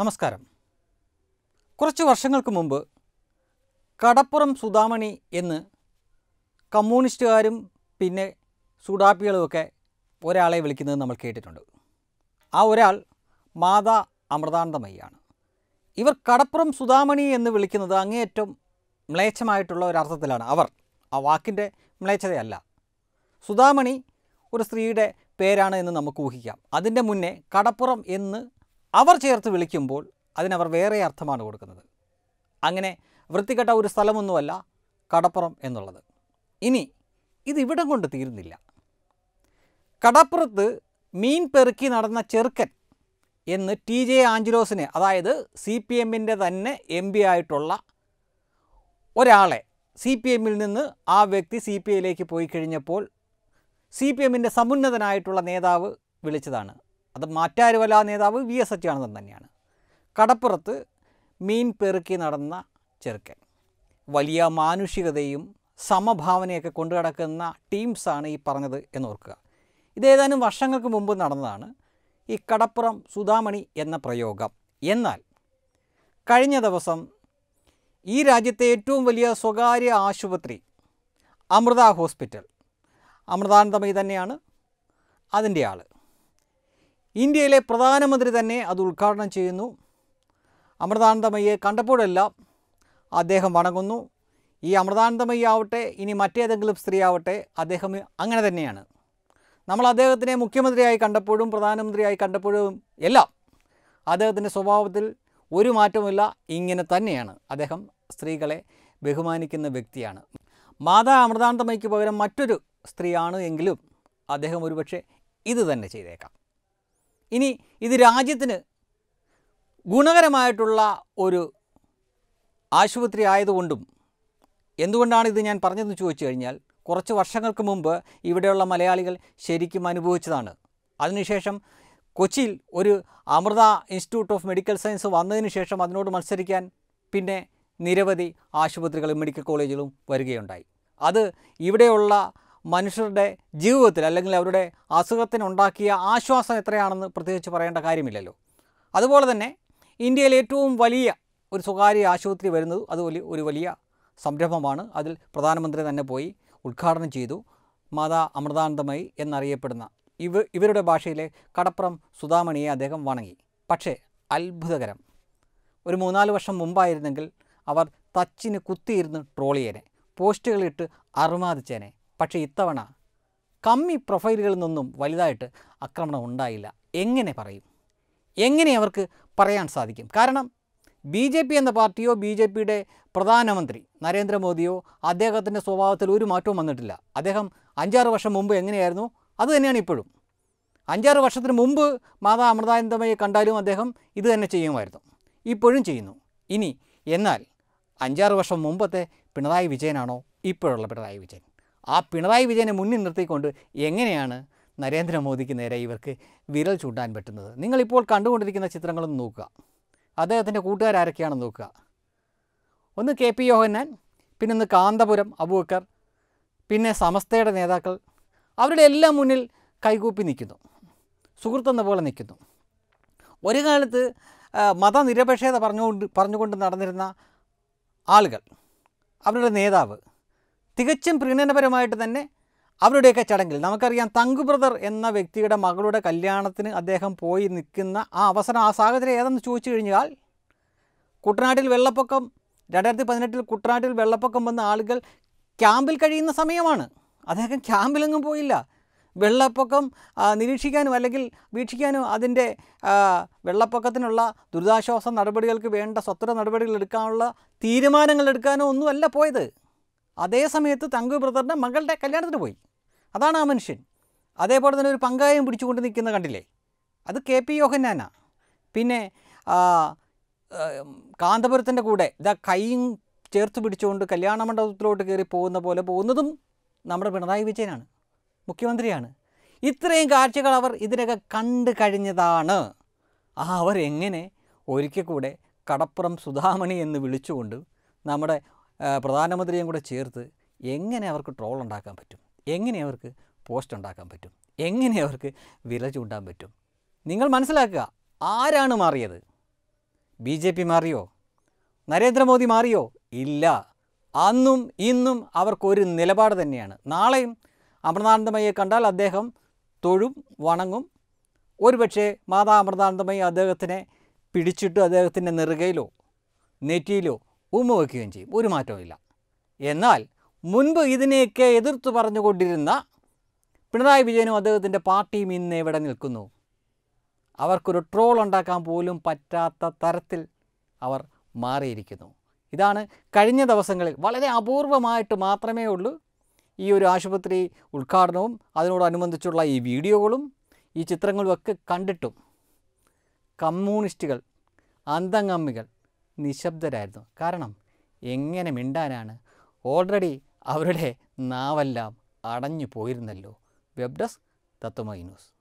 നമസ്കാരം കുറച്ച് വർഷങ്ങൾക്ക് മുമ്പ് കടപ്പുറം സുധാമണി എന്ന് കമ്മ്യൂണിസ്റ്റുകാരും പിന്നെ സുഡാപ്പികളുമൊക്കെ ഒരാളെ വിളിക്കുന്നത് നമ്മൾ കേട്ടിട്ടുണ്ട് ആ ഒരാൾ മാതാ അമൃതാനന്ദമയ്യാണ് ഇവർ കടപ്പുറം സുധാമണി എന്ന് വിളിക്കുന്നത് അങ്ങേയറ്റം മ്ലേച്ഛമായിട്ടുള്ള ഒരർത്ഥത്തിലാണ് അവർ ആ വാക്കിൻ്റെ മ്ലേച്ഛതയല്ല സുധാമണി ഒരു സ്ത്രീയുടെ പേരാണ് എന്ന് നമുക്ക് ഊഹിക്കാം അതിൻ്റെ മുന്നേ കടപ്പുറം എന്ന് അവർ ചേർത്ത് വിളിക്കുമ്പോൾ അതിനവർ വേറെ അർത്ഥമാണ് കൊടുക്കുന്നത് അങ്ങനെ വൃത്തികെട്ട ഒരു സ്ഥലമൊന്നുമല്ല കടപ്പുറം എന്നുള്ളത് ഇനി ഇതിവിടം കൊണ്ട് തീരുന്നില്ല കടപ്പുറത്ത് മീൻ പെറുക്കി നടന്ന ചെറുക്കൻ എന്ന് ടി ജെ ആഞ്ചലോസിനെ അതായത് സി പി എമ്മിൻ്റെ തന്നെ എം പി ആയിട്ടുള്ള ഒരാളെ സി പി എമ്മിൽ നിന്ന് ആ വ്യക്തി സി പി ഐയിലേക്ക് പോയി കഴിഞ്ഞപ്പോൾ സി പി എമ്മിൻ്റെ സമുന്നതനായിട്ടുള്ള നേതാവ് വിളിച്ചതാണ് അത് മാറ്റാരുവല നേതാവ് വി എസ് അച്യുതാനന്ദൻ തന്നെയാണ് കടപ്പുറത്ത് മീൻ പെറുക്കി നടന്ന ചെറുക്കൻ വലിയ മാനുഷികതയും സമഭാവനയൊക്കെ കൊണ്ടു നടക്കുന്ന ടീംസാണ് ഈ പറഞ്ഞത് എന്നോർക്കുക ഇതേതാനും വർഷങ്ങൾക്ക് മുമ്പ് നടന്നതാണ് ഈ കടപ്പുറം സുധാമണി എന്ന പ്രയോഗം എന്നാൽ കഴിഞ്ഞ ദിവസം ഈ രാജ്യത്തെ ഏറ്റവും വലിയ സ്വകാര്യ ആശുപത്രി അമൃത ഹോസ്പിറ്റൽ അമൃതാനന്ദമയി തന്നെയാണ് അതിൻ്റെ ആൾ ഇന്ത്യയിലെ പ്രധാനമന്ത്രി തന്നെ അത് ഉദ്ഘാടനം ചെയ്യുന്നു അമൃതാനന്ദമയ്യെ കണ്ടപ്പോഴെല്ലാം അദ്ദേഹം വണങ്ങുന്നു ഈ ആവട്ടെ ഇനി മറ്റേതെങ്കിലും സ്ത്രീ ആവട്ടെ അദ്ദേഹം അങ്ങനെ തന്നെയാണ് നമ്മൾ അദ്ദേഹത്തിനെ മുഖ്യമന്ത്രിയായി കണ്ടപ്പോഴും പ്രധാനമന്ത്രിയായി കണ്ടപ്പോഴും എല്ലാം അദ്ദേഹത്തിൻ്റെ സ്വഭാവത്തിൽ ഒരു മാറ്റമില്ല ഇങ്ങനെ തന്നെയാണ് അദ്ദേഹം സ്ത്രീകളെ ബഹുമാനിക്കുന്ന വ്യക്തിയാണ് മാതാ അമൃതാനന്ദമയ്ക്ക് പകരം മറ്റൊരു സ്ത്രീയാണ് എങ്കിലും അദ്ദേഹം ഒരുപക്ഷെ ഇത് തന്നെ ചെയ്തേക്കാം ഇനി ഇത് രാജ്യത്തിന് ഗുണകരമായിട്ടുള്ള ഒരു ആശുപത്രി ആയതുകൊണ്ടും എന്തുകൊണ്ടാണ് ഇത് ഞാൻ പറഞ്ഞതെന്ന് ചോദിച്ചു കഴിഞ്ഞാൽ കുറച്ച് വർഷങ്ങൾക്ക് മുമ്പ് ഇവിടെയുള്ള മലയാളികൾ ശരിക്കും അനുഭവിച്ചതാണ് അതിനുശേഷം കൊച്ചിയിൽ ഒരു Amrita institute of medical science വന്നതിന് ശേഷം അതിനോട് മത്സരിക്കാൻ പിന്നെ നിരവധി ആശുപത്രികളും മെഡിക്കൽ കോളേജുകളും വരികയുണ്ടായി അത് ഇവിടെയുള്ള മനുഷ്യരുടെ ജീവിതത്തിൽ അല്ലെങ്കിൽ അവരുടെ അസുഖത്തിനുണ്ടാക്കിയ ആശ്വാസം എത്രയാണെന്ന് പ്രത്യേകിച്ച് പറയേണ്ട കാര്യമില്ലല്ലോ അതുപോലെ തന്നെ ഇന്ത്യയിലെ ഏറ്റവും വലിയ ഒരു സ്വകാര്യ ആശുപത്രി വരുന്നത് അത് ഒരു വലിയ സംരംഭമാണ് അതിൽ പ്രധാനമന്ത്രി തന്നെ പോയി ഉദ്ഘാടനം ചെയ്തു മാതാ അമൃതാനന്ദമയി എന്നറിയപ്പെടുന്ന ഇവ ഇവരുടെ ഭാഷയിലെ കടപ്പുറം സുധാമണിയെ അദ്ദേഹം വണങ്ങി പക്ഷേ അത്ഭുതകരം ഒരു മൂന്നാല് വർഷം മുമ്പായിരുന്നെങ്കിൽ അവർ തച്ചിന് കുത്തിയിരുന്ന് ട്രോളിയേനെ പോസ്റ്റുകളിട്ട് അറുമാദിച്ചേനെ പക്ഷേ ഇത്തവണ കമ്മി പ്രൊഫൈലുകളിൽ നിന്നും വലുതായിട്ട് ആക്രമണം ഉണ്ടായില്ല എങ്ങനെ പറയും എങ്ങനെ അവർക്ക് പറയാൻ സാധിക്കും കാരണം ബി ജെ പി എന്ന പാർട്ടിയോ ബി ജെ പിയുടെ പ്രധാനമന്ത്രി നരേന്ദ്രമോദിയോ അദ്ദേഹത്തിൻ്റെ സ്വഭാവത്തിൽ ഒരു മാറ്റവും വന്നിട്ടില്ല അദ്ദേഹം അഞ്ചാറ് വർഷം മുമ്പ് എങ്ങനെയായിരുന്നു അത് തന്നെയാണ് ഇപ്പോഴും അഞ്ചാറ് വർഷത്തിന് മുമ്പ് മാതാ അമൃതാനന്ദമയെ കണ്ടാലും അദ്ദേഹം ഇത് തന്നെ ചെയ്യുമായിരുന്നു ഇപ്പോഴും ചെയ്യുന്നു ഇനി എന്നാൽ അഞ്ചാറ് വർഷം മുമ്പത്തെ പിണറായി വിജയനാണോ ഇപ്പോഴുള്ള പിണറായി വിജയൻ ആ പിണറായി വിജയനെ മുന്നിൽ നിർത്തിക്കൊണ്ട് എങ്ങനെയാണ് നരേന്ദ്രമോദിക്ക് നേരെ ഇവർക്ക് വിരൽ ചൂണ്ടാൻ പറ്റുന്നത് നിങ്ങളിപ്പോൾ കണ്ടുകൊണ്ടിരിക്കുന്ന ചിത്രങ്ങളൊന്ന് നോക്കുക അദ്ദേഹത്തിൻ്റെ കൂട്ടുകാരൊക്കെയാണെന്ന് നോക്കുക ഒന്ന് കെ പി യോഹന്നാൻ പിന്നെ ഒന്ന് കാന്തപുരം അബൂക്കർ പിന്നെ സമസ്തയുടെ നേതാക്കൾ അവരുടെ എല്ലാം മുന്നിൽ കൈകൂപ്പി നിൽക്കുന്നു സുഹൃത്തെന്ന പോലെ നിൽക്കുന്നു ഒരു കാലത്ത് മതനിരപേക്ഷത പറഞ്ഞുകൊണ്ട് പറഞ്ഞുകൊണ്ട് നടന്നിരുന്ന ആളുകൾ അവരുടെ നേതാവ് തികച്ചും പ്രീണനപരമായിട്ട് തന്നെ അവരുടെയൊക്കെ ചടങ്ങിൽ നമുക്കറിയാം തങ്കു ബ്രദർ എന്ന വ്യക്തിയുടെ മകളുടെ കല്യാണത്തിന് അദ്ദേഹം പോയി നിൽക്കുന്ന ആ അവസരം ആ സാഹചര്യം ഏതെന്ന് ചോദിച്ചു കഴിഞ്ഞാൽ കുട്ടനാട്ടിൽ വെള്ളപ്പൊക്കം രണ്ടായിരത്തി പതിനെട്ടിൽ കുട്ടനാട്ടിൽ വെള്ളപ്പൊക്കം വന്ന ആളുകൾ ക്യാമ്പിൽ കഴിയുന്ന സമയമാണ് അദ്ദേഹം ക്യാമ്പിലൊന്നും പോയില്ല വെള്ളപ്പൊക്കം നിരീക്ഷിക്കാനും അല്ലെങ്കിൽ വീക്ഷിക്കാനും അതിൻ്റെ വെള്ളപ്പൊക്കത്തിനുള്ള ദുരിതാശ്വാസ നടപടികൾക്ക് വേണ്ട സ്വത്ര നടപടികൾ എടുക്കാനുള്ള തീരുമാനങ്ങൾ എടുക്കാനോ ഒന്നുമല്ല പോയത് അതേ സമയത്ത് തങ്കു ബ്രദറിൻ്റെ മകളുടെ കല്യാണത്തിന് പോയി അതാണ് ആ മനുഷ്യൻ അതേപോലെ തന്നെ ഒരു പങ്കായം പിടിച്ചുകൊണ്ട് നിൽക്കുന്ന കണ്ടില്ലേ അത് കെ പി യോഹന്നാന പിന്നെ കാന്തപുരത്തിൻ്റെ കൂടെ ഇതാ കൈയും ചേർത്ത് പിടിച്ചുകൊണ്ട് കല്യാണ മണ്ഡപത്തിലോട്ട് കയറി പോകുന്ന പോലെ പോകുന്നതും നമ്മുടെ പിണറായി വിജയനാണ് മുഖ്യമന്ത്രിയാണ് ഇത്രയും കാഴ്ചകൾ അവർ ഇതിനകം കണ്ടു കഴിഞ്ഞതാണ് ആ അവരെങ്ങനെ ഒരിക്കൽ കൂടെ കടപ്പുറം സുധാമണി എന്ന് വിളിച്ചുകൊണ്ട് നമ്മുടെ പ്രധാനമന്ത്രിയും കൂടെ ചേർത്ത് എങ്ങനെ അവർക്ക് ട്രോൾ ഉണ്ടാക്കാൻ പറ്റും എങ്ങനെ അവർക്ക് പോസ്റ്റ് ഉണ്ടാക്കാൻ പറ്റും എങ്ങനെ അവർക്ക് വില ചൂണ്ടാൻ പറ്റും നിങ്ങൾ മനസ്സിലാക്കുക ആരാണ് മാറിയത് ബി ജെ പി മാറിയോ നരേന്ദ്രമോദി മാറിയോ ഇല്ല അന്നും ഇന്നും അവർക്കൊരു നിലപാട് തന്നെയാണ് നാളെയും അമൃതാനന്ദമയെ കണ്ടാൽ അദ്ദേഹം തൊഴും വണങ്ങും ഒരുപക്ഷെ മാതാ അമൃതാനന്ദമയി അദ്ദേഹത്തിനെ പിടിച്ചിട്ട് അദ്ദേഹത്തിൻ്റെ നെറുകയിലോ നെറ്റിയിലോ ഉമ്മ വയ്ക്കുകയും ചെയ്യും ഒരു മാറ്റവുമില്ല എന്നാൽ മുൻപ് ഇതിനെയൊക്കെ എതിർത്ത് പറഞ്ഞുകൊണ്ടിരുന്ന പിണറായി വിജയനും അദ്ദേഹത്തിൻ്റെ പാർട്ടിയും ഇന്ന് ഇവിടെ നിൽക്കുന്നു അവർക്കൊരു ട്രോൾ ഉണ്ടാക്കാൻ പോലും പറ്റാത്ത തരത്തിൽ അവർ മാറിയിരിക്കുന്നു ഇതാണ് കഴിഞ്ഞ ദിവസങ്ങളിൽ വളരെ അപൂർവമായിട്ട് മാത്രമേ ഉള്ളൂ ഈ ഒരു ആശുപത്രി ഉദ്ഘാടനവും അതിനോടനുബന്ധിച്ചുള്ള ഈ വീഡിയോകളും ഈ ചിത്രങ്ങളുമൊക്കെ കണ്ടിട്ടും കമ്മ്യൂണിസ്റ്റുകൾ അന്തങ്ങമ്മികൾ നിശബ്ദരായിരുന്നു കാരണം എങ്ങനെ മിണ്ടാനാണ് ഓൾറെഡി അവരുടെ നാവെല്ലാം അടഞ്ഞു പോയിരുന്നല്ലോ വെബ് ഡെസ്ക് ന്യൂസ്